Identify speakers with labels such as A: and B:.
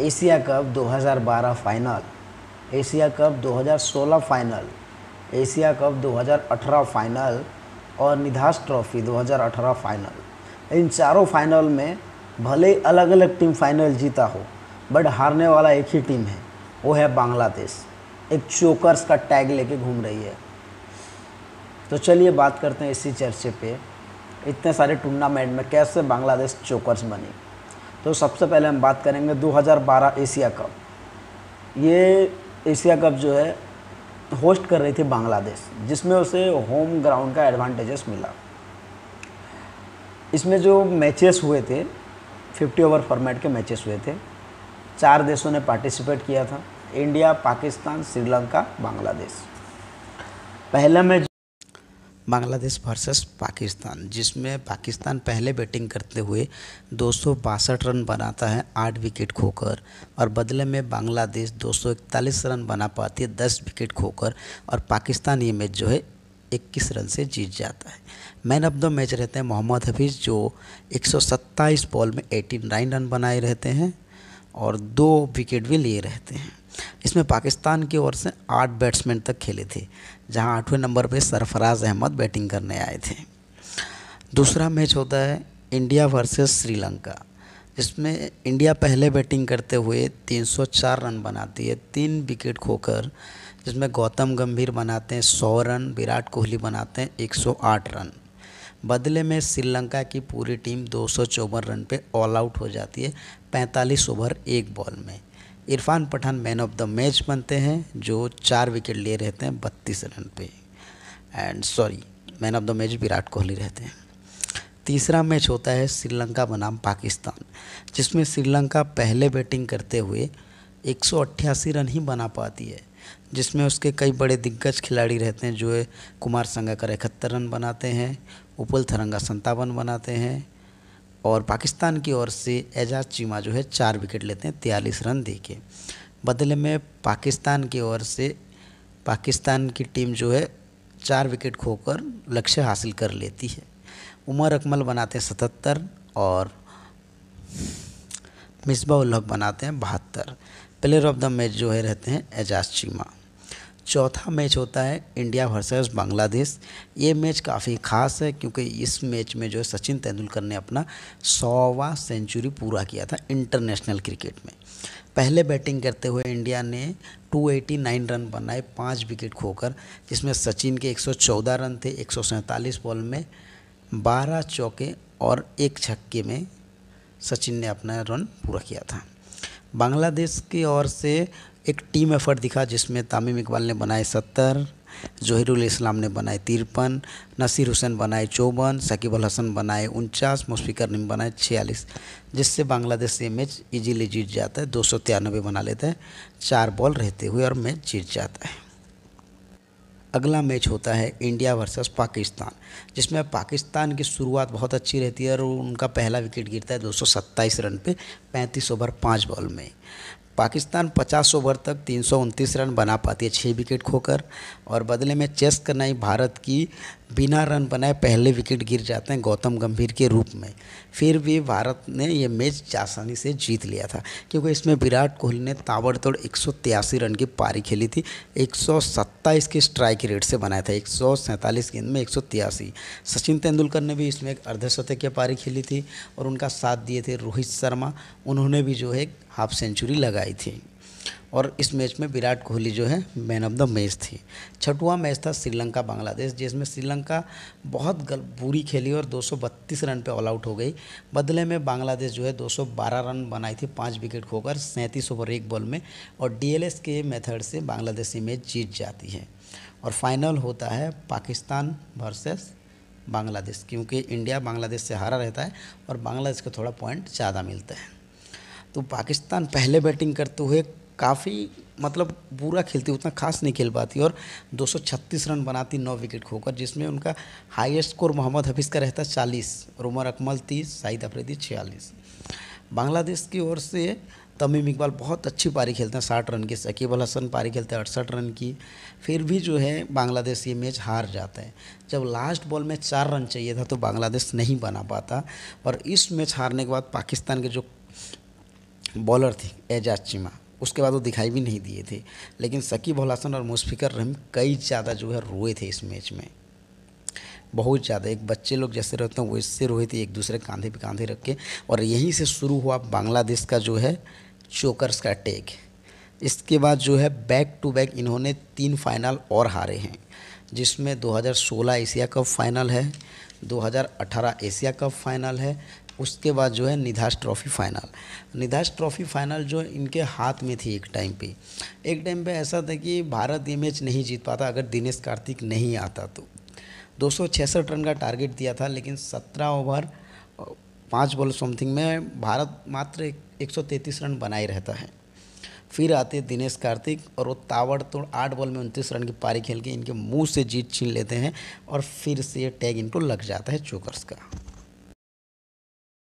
A: Asia cup 2012 final Asia cup 2016 final Asia cup 2018 final और Nidahas trophy 2018 final इन चारों final में भले ही अलग अलग टीम फाइनल जीता हो बट हारने वाला एक ही टीम है वो है बांग्लादेश एक चोकर्स का टैग लेके घूम रही है तो चलिए बात करते हैं इसी चर्चे पे इतने सारे टूर्नामेंट में कैसे बांग्लादेश चोकर्स बनी तो सबसे पहले हम बात करेंगे 2012 एशिया कप ये एशिया कप जो है होस्ट कर रही थी बांग्लादेश जिसमें उसे होम ग्राउंड का एडवांटेजेस मिला इसमें जो मैचेस हुए थे 50 ओवर फॉर्मेट के मैचेस हुए थे चार देशों ने पार्टिसिपेट किया था इंडिया पाकिस्तान श्रीलंका बांग्लादेश पहला मैच बांग्लादेश वर्सेस पाकिस्तान जिसमें पाकिस्तान पहले बैटिंग करते हुए दो रन बनाता है आठ विकेट खोकर और बदले में बांग्लादेश दो रन बना पाती है दस विकेट खोकर और पाकिस्तान ये मैच जो है इक्कीस रन से जीत जाता है मैन ऑफ द मैच रहते हैं मोहम्मद हफीज़ जो एक बॉल में एटी रन बनाए रहते हैं और दो विकेट भी लिए रहते हैं इसमें पाकिस्तान की ओर से आठ बैट्समैन तक खेले थे जहां आठवें नंबर पे सरफराज अहमद बैटिंग करने आए थे दूसरा मैच होता है इंडिया वर्सेस श्रीलंका जिसमें इंडिया पहले बैटिंग करते हुए 304 रन बनाती है तीन विकेट खोकर जिसमें गौतम गंभीर बनाते हैं सौ रन विराट कोहली बनाते हैं एक रन बदले में श्रीलंका की पूरी टीम दो रन पर ऑल आउट हो जाती है पैंतालीस ओवर एक बॉल में Irfan Pathan man of the match बनते हैं जो चार विकेट लिए रहते हैं बत्तीस रन पे and sorry man of the match Virat Kohli रहते हैं तीसरा मैच होता है श्रीलंका बनाम पाकिस्तान जिसमें श्रीलंका पहले बैटिंग करते हुए एक रन ही बना पाती है जिसमें उसके कई बड़े दिग्गज खिलाड़ी रहते हैं जो है कुमार संगाकर इकहत्तर रन बनाते हैं उपल थरंगा संतावन बनाते हैं और पाकिस्तान की ओर से एजाज चीमा जो है चार विकेट लेते हैं तियालीस रन दे के बदले में पाकिस्तान की ओर से पाकिस्तान की टीम जो है चार विकेट खोकर लक्ष्य हासिल कर लेती है उमर अकमल बनाते हैं सतहत्तर और मिसबा उल्लक बनाते हैं बहत्तर प्लेयर ऑफ द मैच जो है रहते हैं एजाज चीमा चौथा मैच होता है इंडिया वर्सेस बांग्लादेश ये मैच काफ़ी ख़ास है क्योंकि इस मैच में जो है सचिन तेंदुलकर ने अपना सौवा सेंचुरी पूरा किया था इंटरनेशनल क्रिकेट में पहले बैटिंग करते हुए इंडिया ने 289 रन बनाए पाँच विकेट खोकर जिसमें सचिन के 114 रन थे एक बॉल में 12 चौके और एक छक्के में सचिन ने अपना रन पूरा किया था बांग्लादेश की ओर से एक टीम एफर्ट दिखा जिसमें तामिम इकबाल ने बनाए सत्तर जहिरुल इस्लाम ने बनाए तिरपन नसीर हुसैन बनाए चौवन शकीब अल हसन बनाए उनचास मुशफिकर ने बनाए छियालीस जिससे बांग्लादेश ये मैच इजीली जीत जाता है दो बना लेता है चार बॉल रहते हुए और मैच जीत जाता है अगला मैच होता है इंडिया वर्सेस पाकिस्तान जिसमें पाकिस्तान की शुरुआत बहुत अच्छी रहती है और उनका पहला विकेट गिरता है दो रन पे 35 ओवर पाँच बॉल में पाकिस्तान 50 ओवर तक तीन रन बना पाती है छः विकेट खोकर और बदले में चेस्ट करना ही भारत की बिना रन बनाए पहले विकेट गिर जाते हैं गौतम गंभीर के रूप में फिर भी भारत ने यह मैच आसानी से जीत लिया था क्योंकि इसमें विराट कोहली ने ताबड़तोड़ एक रन की पारी खेली थी एक के स्ट्राइक रेट से बनाया था एक गेंद में एक सचिन तेंदुलकर ने भी इसमें एक अर्धशतक की पारी खेली थी और उनका साथ दिए थे रोहित शर्मा उन्होंने भी जो है हाफ सेंचुरी लगाई थी और इस मैच में विराट कोहली जो है मैन ऑफ द मैच थी छठवा मैच था श्रीलंका बांग्लादेश जिसमें श्रीलंका बहुत गल बुरी खेली और 232 रन पे ऑल आउट हो गई बदले में बांग्लादेश जो है 212 रन बनाई थी पाँच विकेट खोकर सैंतीस ओवर एक बॉल में और डीएलएस के मेथड से बांग्लादेशी मैच जीत जाती है और फाइनल होता है पाकिस्तान वर्सेस बांग्लादेश क्योंकि इंडिया बांग्लादेश से हारा रहता है और बांग्लादेश को थोड़ा पॉइंट ज़्यादा मिलता है तो पाकिस्तान पहले बैटिंग करते हुए काफ़ी मतलब बुरा खेलती उतना खास नहीं खेल पाती और 236 रन बनाती नौ विकेट खोकर जिसमें उनका हाईएस्ट स्कोर मोहम्मद हफीज़ का रहता 40 और उमर अकमल 30 साहिद अफरीदी 46 बांग्लादेश की ओर से तमीम इकबाल बहुत अच्छी पारी खेलते हैं साठ रन की सकीब अल हसन पारी खेलते हैं अड़सठ रन की फिर भी जो है बांग्लादेश ये मैच हार जाता है जब लास्ट बॉल में चार रन चाहिए था तो बांग्लादेश नहीं बना पाता पर इस मैच हारने के बाद पाकिस्तान के जो बॉलर थे एजाज चिमा उसके बाद वो दिखाई भी नहीं दिए थे लेकिन सकीब अल हसन और मुशफ़िकर रहीम कई ज़्यादा जो है रोए थे इस मैच में बहुत ज़्यादा एक बच्चे लोग जैसे रहते हैं वैसे रोए थे एक दूसरे कांधे पे कांधे रख के और यहीं से शुरू हुआ बांग्लादेश का जो है चोकर्स का टैग इसके बाद जो है बैक टू बैक इन्होंने तीन फाइनल और हारे हैं जिसमें 2016 एशिया कप फाइनल है 2018 एशिया कप फाइनल है उसके बाद जो है Nidahas trophy final Nidahas trophy final जो इनके हाथ में थी एक टाइम पे एक टाइम पे ऐसा था कि भारत ये मैच नहीं जीत पाता अगर दिनेश कार्तिक नहीं आता तो दो रन का टारगेट दिया था लेकिन सत्रह ओवर पाँच बॉल समथिंग में भारत मात्र 133 रन बनाए रहता है फिर आते दिनेश कार्तिक और वो तावड़ तोड़ आठ बॉल में उनतीस रन की पारी खेल के इनके मुंह से जीत छीन लेते हैं और फिर से टैग इनको लग जाता है चोकर्स का